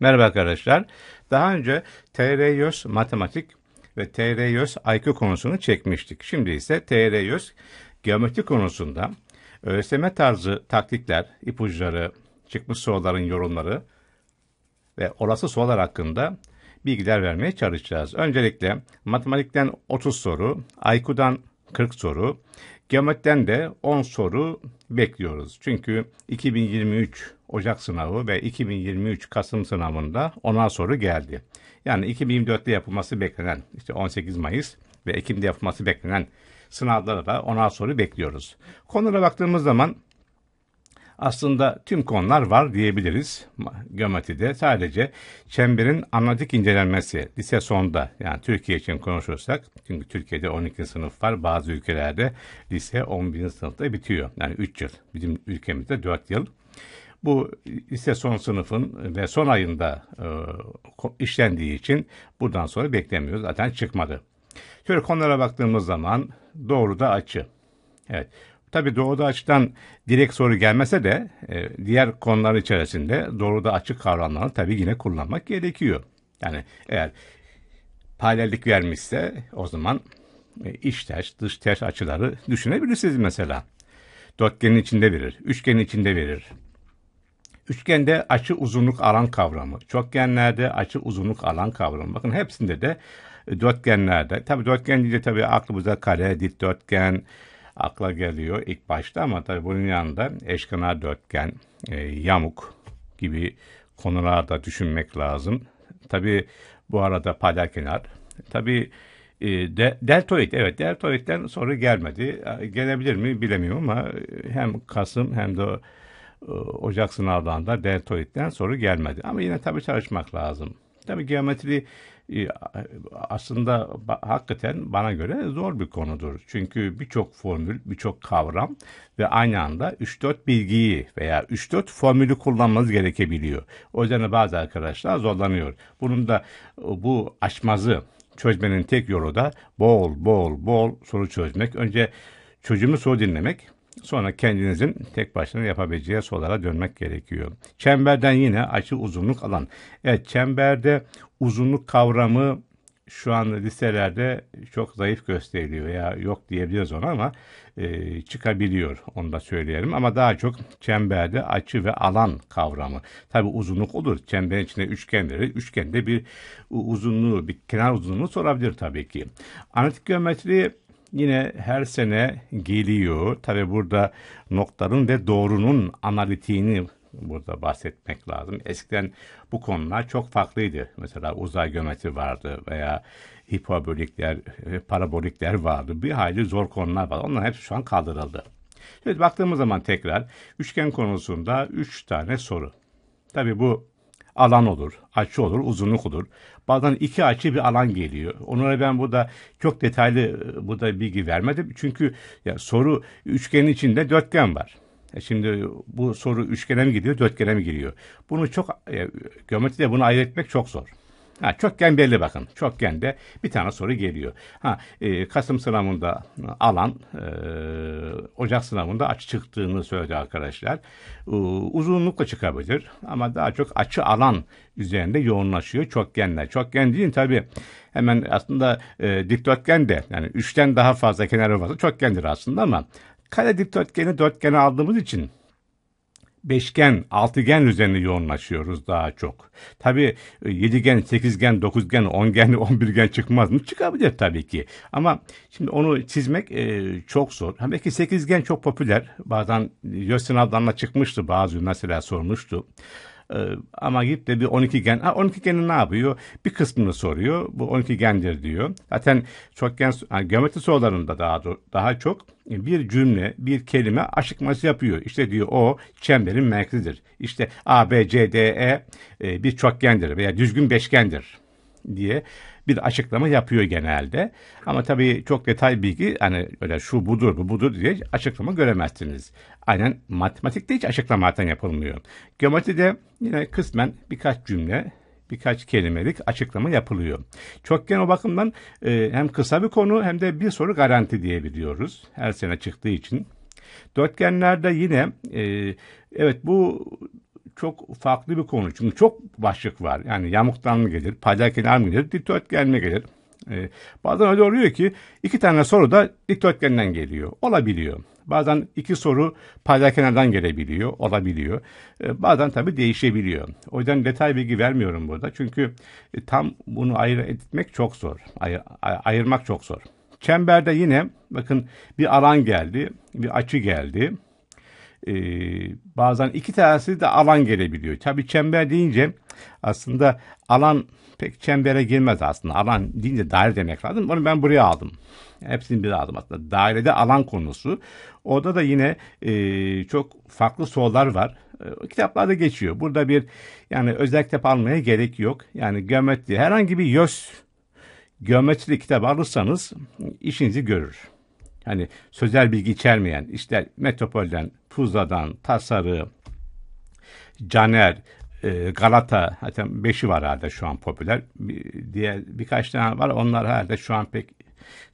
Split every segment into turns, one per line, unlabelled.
Merhaba arkadaşlar. Daha önce tr matematik ve tr IQ konusunu çekmiştik. Şimdi ise tr geometri konusunda ÖSYM tarzı taktikler, ipuçları, çıkmış soruların yorumları ve olası sorular hakkında bilgiler vermeye çalışacağız. Öncelikle matematikten 30 soru, IQ'dan 40 soru. Geometriden de 10 soru bekliyoruz. Çünkü 2023 Ocak sınavı ve 2023 Kasım sınavında 10'ar soru geldi. Yani 2024'te yapılması beklenen işte 18 Mayıs ve Ekim'de yapılması beklenen sınavlara da 10'ar soru bekliyoruz. Konulara baktığımız zaman aslında tüm konular var diyebiliriz. Geometride sadece çemberin analitik incelenmesi lise sonda yani Türkiye için konuşursak çünkü Türkiye'de 12. sınıf var bazı ülkelerde lise 11. sınıfta bitiyor. Yani 3 yıl bizim ülkemizde 4 yıl. Bu lise son sınıfın ve son ayında e, işlendiği için buradan sonra beklemiyoruz. Zaten çıkmadı. Şöyle konulara baktığımız zaman doğru da açı. Evet. Tabii doğuda açıdan direkt soru gelmese de e, diğer konular içerisinde doğruda açık kavramları tabii yine kullanmak gerekiyor. Yani eğer paralellik vermişse o zaman e, iç ters, dış ters açıları düşünebilirsiniz mesela. Dörtgenin içinde verir, üçgenin içinde verir. Üçgende açı uzunluk alan kavramı, çokgenlerde açı uzunluk alan kavramı. Bakın hepsinde de dörtgenlerde. Tabii dörtgen deyince tabii aklımıza kare, dikdörtgen, akla geliyor ilk başta ama tabii bunun yanında eşkenar dörtgen, e, yamuk gibi konularda düşünmek lazım. Tabii bu arada palakenar. Tabii e, de, deltoid evet deltoidden soru gelmedi. Gelebilir mi bilemiyorum ama hem Kasım hem de e, Ocak sınavlarında deltoidden soru gelmedi. Ama yine tabii çalışmak lazım. Tabii geometri aslında hakikaten bana göre zor bir konudur. Çünkü birçok formül, birçok kavram ve aynı anda 3-4 bilgiyi veya 3-4 formülü kullanmanız gerekebiliyor. O yüzden bazı arkadaşlar zorlanıyor. Bunun da e, bu açmazı çözmenin tek yolu da bol bol bol soru çözmek. Önce çocuğumu soru dinlemek Sonra kendinizin tek başına yapabileceği sorulara dönmek gerekiyor. Çemberden yine açı uzunluk alan. Evet çemberde uzunluk kavramı şu an listelerde çok zayıf gösteriliyor veya yok diyebiliriz ona ama e, çıkabiliyor onu da söyleyelim. Ama daha çok çemberde açı ve alan kavramı. Tabi uzunluk olur. Çemberin içinde üçgen verir. Üçgende bir uzunluğu, bir kenar uzunluğu sorabilir tabii ki. Analitik geometri yine her sene geliyor. Tabi burada noktanın ve doğrunun analitiğini burada bahsetmek lazım. Eskiden bu konular çok farklıydı. Mesela uzay geometri vardı veya hiperbolikler, parabolikler vardı. Bir hayli zor konular var. Onlar hepsi şu an kaldırıldı. Şimdi baktığımız zaman tekrar üçgen konusunda üç tane soru. Tabii bu alan olur, açı olur, uzunluk olur. Bazen iki açı bir alan geliyor. Onlara ben burada çok detaylı e, burada bilgi vermedim. Çünkü ya soru üçgenin içinde dörtgen var. E şimdi bu soru üçgene mi gidiyor, dörtgene mi giriyor? Bunu çok, e, geometride bunu ayırt etmek çok zor. Ha, çokgen belli bakın. Çokgen de bir tane soru geliyor. Ha, e, Kasım sınavında alan, e, Ocak sınavında açı çıktığını söyledi arkadaşlar. E, uzunlukla çıkabilir ama daha çok açı alan üzerinde yoğunlaşıyor çokgenler. Çokgen deyin tabii hemen aslında e, dikdörtgen de yani üçten daha fazla kenarı varsa çokgendir aslında ama kare dikdörtgeni dörtgene aldığımız için beşgen, altıgen üzerine yoğunlaşıyoruz daha çok. Tabi e, yedigen, sekizgen, dokuzgen, ongen, on birgen çıkmaz mı? Çıkabilir tabii ki. Ama şimdi onu çizmek e, çok zor. Ha, belki sekizgen çok popüler. Bazen YÖS sınavlarına çıkmıştı bazı mesela sormuştu. Ee, ama git de bir 12 gen. Ha, 12 geni ne yapıyor? Bir kısmını soruyor. Bu 12 gendir diyor. Zaten çok gen yani geometri sorularında daha daha çok bir cümle, bir kelime açıklaması yapıyor. İşte diyor o çemberin merkezidir. İşte A, B, C, D, E, e bir çokgendir veya düzgün beşgendir diye bir açıklama yapıyor genelde. Ama tabii çok detay bilgi hani öyle şu budur bu budur diye açıklama göremezsiniz. Aynen matematikte hiç açıklama zaten yapılmıyor. Geometride yine kısmen birkaç cümle birkaç kelimelik açıklama yapılıyor. Çokgen o bakımdan e, hem kısa bir konu hem de bir soru garanti diyebiliyoruz. Her sene çıktığı için. Dörtgenlerde yine e, evet bu çok farklı bir konu. Çünkü çok başlık var. Yani yamuktan mı gelir, palyakeler mı gelir, dikdörtgen mi gelir? Ee, bazen öyle oluyor ki iki tane soru da dikdörtgenden geliyor. Olabiliyor. Bazen iki soru paydakenardan gelebiliyor, olabiliyor. Ee, bazen tabii değişebiliyor. O yüzden detay bilgi vermiyorum burada. Çünkü e, tam bunu ayır etmek çok zor. Ay, ay, ayırmak çok zor. Çemberde yine bakın bir alan geldi, bir açı geldi e, bazen iki tanesi de alan gelebiliyor. Tabi çember deyince aslında alan pek çembere girmez aslında. Alan deyince daire demek lazım. Onu ben buraya aldım. Hepsini bir aldım aslında. Dairede alan konusu. Orada da yine e, çok farklı sorular var. E, kitaplarda geçiyor. Burada bir yani özel kitap almaya gerek yok. Yani geometri herhangi bir yöz geometri kitabı alırsanız işinizi görür. Hani sözel bilgi içermeyen işte Metropol'den, Tuzla'dan, Tasarı, Caner, e, Galata zaten beşi var herhalde şu an popüler. Bir, diğer birkaç tane var. Onlar herhalde şu an pek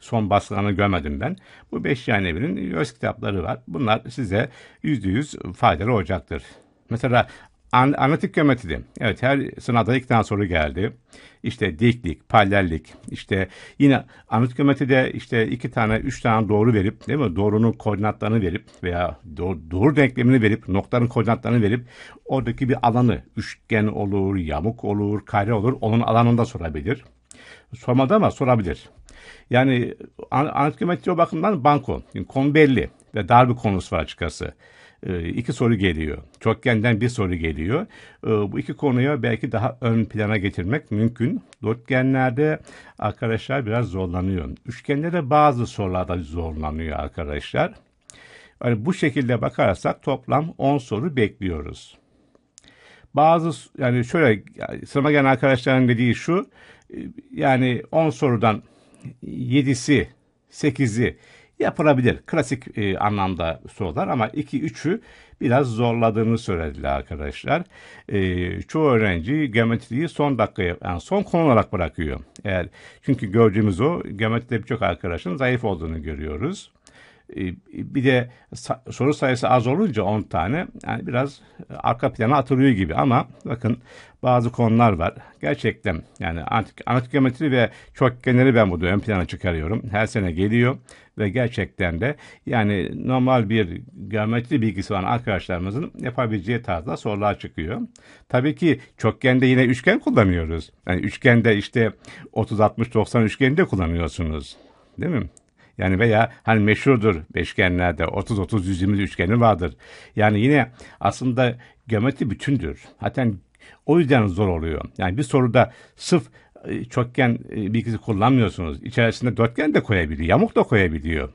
son baskılarını görmedim ben. Bu beş yan evinin öz kitapları var. Bunlar size yüzde yüz faydalı olacaktır. Mesela An analitik geometride evet her sınavda iki tane soru geldi. İşte diklik, paralellik, işte yine analitik geometride işte iki tane, üç tane doğru verip değil mi? Doğrunun koordinatlarını verip veya doğru, doğru denklemini verip, noktanın koordinatlarını verip oradaki bir alanı üçgen olur, yamuk olur, kare olur onun alanını da sorabilir. Sormadı ama sorabilir. Yani analitik geometri o bakımdan banko. Yani konu belli ve dar bir konusu var açıkçası. Ee, iki soru geliyor. Çokgenden bir soru geliyor. Ee, bu iki konuyu belki daha ön plana getirmek mümkün. Dörtgenlerde arkadaşlar biraz zorlanıyor. Üçgende de bazı sorularda zorlanıyor arkadaşlar. Yani bu şekilde bakarsak toplam 10 soru bekliyoruz. Bazı yani şöyle yani gelen arkadaşların dediği şu e, yani 10 sorudan 7'si 8'i yapılabilir. Klasik e, anlamda sorular ama 2-3'ü biraz zorladığını söylediler arkadaşlar. E, çoğu öğrenci geometriyi son dakikaya, yani son konu olarak bırakıyor. Eğer Çünkü gördüğümüz o geometride birçok arkadaşın zayıf olduğunu görüyoruz. Ee, bir de soru sayısı az olunca 10 tane yani biraz e, arka plana atılıyor gibi ama bakın bazı konular var. Gerçekten yani antik, antik geometri ve çokgenleri ben bu ön plana çıkarıyorum. Her sene geliyor ve gerçekten de yani normal bir geometri bilgisi olan arkadaşlarımızın yapabileceği tarzda sorular çıkıyor. Tabii ki çokgende yine üçgen kullanıyoruz. Yani üçgende işte 30-60-90 üçgeni de kullanıyorsunuz. Değil mi? Yani veya hani meşhurdur beşgenlerde 30-30 120 üçgeni vardır. Yani yine aslında geometri bütündür. Hatten o yüzden zor oluyor. Yani bir soruda sırf e, çokgen bir e, bilgisi kullanmıyorsunuz. İçerisinde dörtgen de koyabiliyor, yamuk da koyabiliyor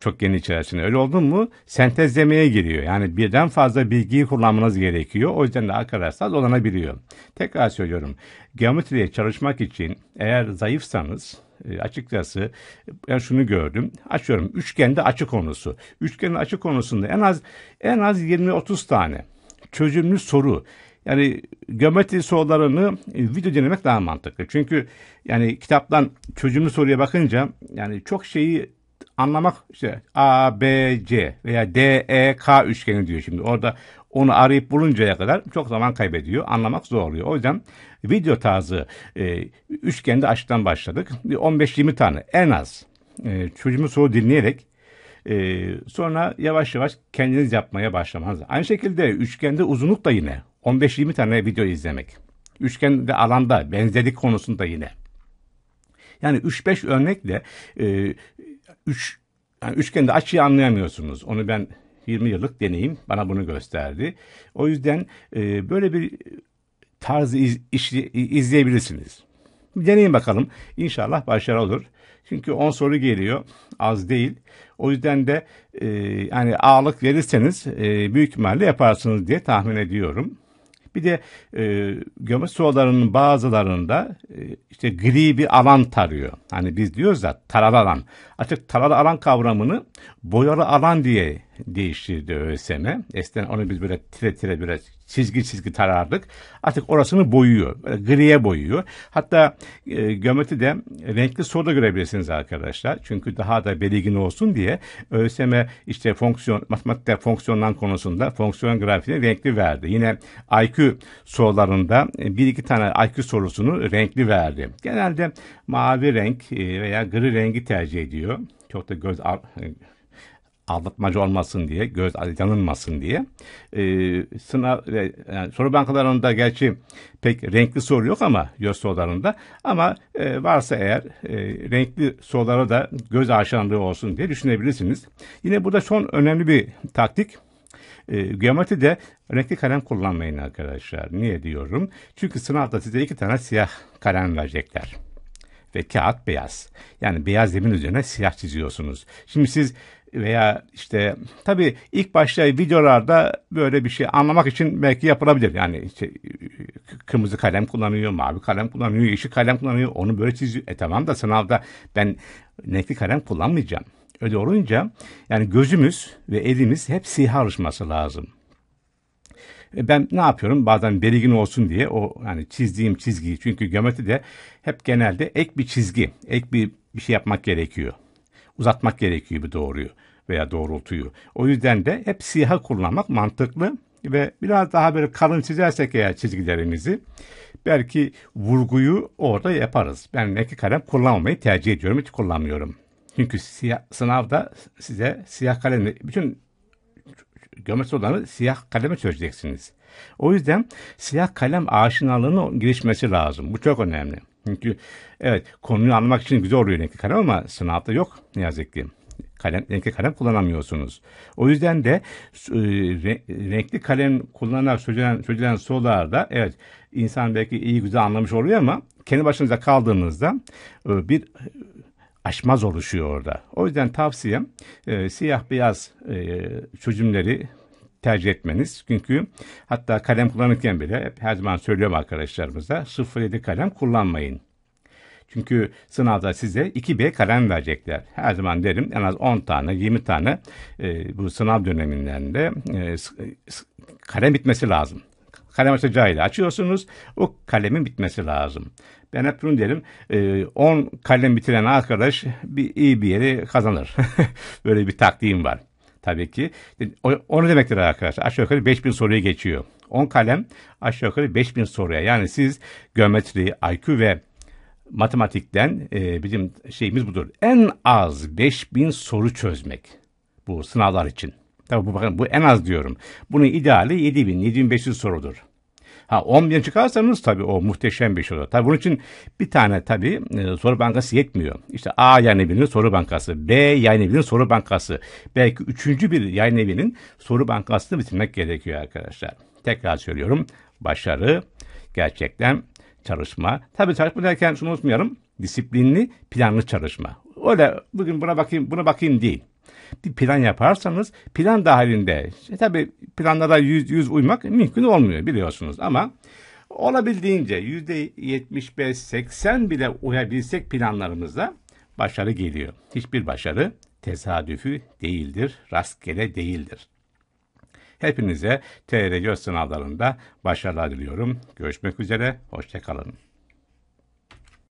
Çokgenin içerisine Öyle oldu mu sentezlemeye giriyor. Yani birden fazla bilgiyi kullanmanız gerekiyor. O yüzden de arkadaşlar dolanabiliyor. Tekrar söylüyorum. Geometriye çalışmak için eğer zayıfsanız e, açıkçası ben şunu gördüm. Açıyorum. Üçgende açı konusu. Üçgenin açı konusunda en az en az 20-30 tane çözümlü soru yani geometri sorularını e, video denemek daha mantıklı. Çünkü yani kitaptan çözümlü soruya bakınca yani çok şeyi anlamak işte A, B, C veya D, E, K üçgeni diyor şimdi. Orada onu arayıp buluncaya kadar çok zaman kaybediyor. Anlamak zorluyor. O yüzden video tarzı e, üçgende açıdan başladık. 15-20 tane en az e, çocuğumun soru dinleyerek e, sonra yavaş yavaş kendiniz yapmaya başlamanız. Aynı şekilde üçgende uzunluk da yine 15-20 tane video izlemek. Üçgende alanda benzerlik konusunda yine. Yani 3-5 örnekle e, üç, yani üçgende açıyı anlayamıyorsunuz. Onu ben 20 yıllık deneyim bana bunu gösterdi. O yüzden e, böyle bir tarzı iz, işli, izleyebilirsiniz. Bir deneyin bakalım. İnşallah başarı olur. Çünkü 10 soru geliyor. Az değil. O yüzden de e, yani ağırlık verirseniz e, büyük ihtimalle yaparsınız diye tahmin ediyorum. Bir de e, gömü sularının bazılarında e, işte gri bir alan tarıyor. Hani biz diyoruz da taralı alan. Açık taralı alan kavramını boyalı alan diye değiştirdi ÖSM. Eskiden onu biz böyle tire tire böyle çizgi çizgi tarardık. Artık orasını boyuyor. griye boyuyor. Hatta e, gömeti de renkli soda görebilirsiniz arkadaşlar. Çünkü daha da belirgin olsun diye ÖSM işte fonksiyon, matematikte fonksiyonlar konusunda fonksiyon grafiğine renkli verdi. Yine IQ sorularında e, bir iki tane IQ sorusunu renkli verdi. Genelde mavi renk e, veya gri rengi tercih ediyor. Çok da göz e, aldatmacı olmasın diye, göz yanılmasın diye. E, sınav e, yani soru bankalarında gerçi pek renkli soru yok ama göz sorularında ama e, varsa eğer e, renkli sorulara da göz aşanlığı olsun diye düşünebilirsiniz. Yine burada son önemli bir taktik e, geometride renkli kalem kullanmayın arkadaşlar. Niye diyorum? Çünkü sınavda size iki tane siyah kalem verecekler ve kağıt beyaz. Yani beyaz zemin üzerine siyah çiziyorsunuz. Şimdi siz veya işte tabii ilk başta videolarda böyle bir şey anlamak için belki yapılabilir. Yani işte kırmızı kalem kullanıyor, mavi kalem kullanıyor, yeşil kalem kullanıyor. Onu böyle çiziyor. E tamam da sınavda ben renkli kalem kullanmayacağım. Öyle olunca yani gözümüz ve elimiz hep siyah alışması lazım. E, ben ne yapıyorum? Bazen belirgin olsun diye o hani çizdiğim çizgiyi çünkü geometri de hep genelde ek bir çizgi, ek bir bir şey yapmak gerekiyor. Uzatmak gerekiyor bir doğruyu veya doğrultuyu. O yüzden de hep siyah kullanmak mantıklı ve biraz daha böyle kalın çizersek eğer çizgilerimizi belki vurguyu orada yaparız. Ben renkli kalem kullanmamayı tercih ediyorum. Hiç kullanmıyorum. Çünkü siyah, sınavda size siyah kalemle bütün Gömesi olanı siyah kaleme çözeceksiniz. O yüzden siyah kalem aşinalığının girişmesi lazım. Bu çok önemli. Çünkü evet konuyu anlamak için güzel oluyor renkli kalem ama sınavda yok ne yazık ki. Kalem, renkli kalem kullanamıyorsunuz. O yüzden de e, renkli kalem kullanarak söylenen, söylenen sorularda evet insan belki iyi güzel anlamış oluyor ama kendi başınıza kaldığınızda e, bir aşmaz oluşuyor orada. O yüzden tavsiyem e, siyah beyaz e, çözümleri tercih etmeniz. Çünkü hatta kalem kullanırken bile hep her zaman söylüyorum arkadaşlarımıza 07 kalem kullanmayın. Çünkü sınavda size 2B kalem verecekler. Her zaman derim en az 10 tane 20 tane e, bu sınav dönemlerinde e, kalem bitmesi lazım. Kalem açacağıyla açıyorsunuz o kalemin bitmesi lazım. Ben hep bunu derim. 10 e, kalem bitiren arkadaş bir iyi bir yeri kazanır. Böyle bir taktiğim var. Tabii ki. Onu demektir arkadaşlar. Aşağı yukarı 5000 soruya geçiyor. 10 kalem aşağı yukarı 5000 soruya. Yani siz geometri, IQ ve matematikten e, bizim şeyimiz budur. En az 5000 soru çözmek bu sınavlar için. Tabii bu bakın bu en az diyorum. Bunun ideali 7000, 7500 sorudur. Ha 10 bin çıkarsanız tabii o muhteşem bir şey olur. Tabii bunun için bir tane tabii e, soru bankası yetmiyor. İşte A yayın evinin soru bankası, B yayın evinin soru bankası. Belki üçüncü bir yayın evinin soru bankasını bitirmek gerekiyor arkadaşlar. Tekrar söylüyorum başarı gerçekten çalışma. Tabii çalışma derken şunu unutmayalım disiplinli planlı çalışma. Öyle bugün buna bakayım buna bakayım değil plan yaparsanız plan dahilinde e, tabi planlara yüz, yüz uymak mümkün olmuyor biliyorsunuz ama olabildiğince yüzde yetmiş beş seksen bile uyabilsek planlarımızda başarı geliyor. Hiçbir başarı tesadüfü değildir, rastgele değildir. Hepinize TRG sınavlarında başarılar diliyorum. Görüşmek üzere, hoşçakalın.